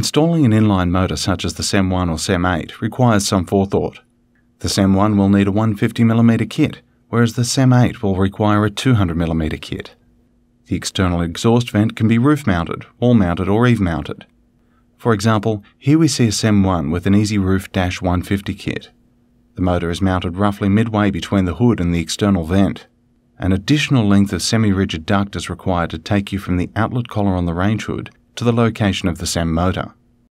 Installing an inline motor such as the SEM1 or SEM8 requires some forethought. The SEM1 will need a 150mm kit, whereas the SEM8 will require a 200mm kit. The external exhaust vent can be roof mounted, wall mounted, or eave mounted. For example, here we see a SEM1 with an Easy Roof Dash 150 kit. The motor is mounted roughly midway between the hood and the external vent. An additional length of semi rigid duct is required to take you from the outlet collar on the range hood to the location of the Sam motor.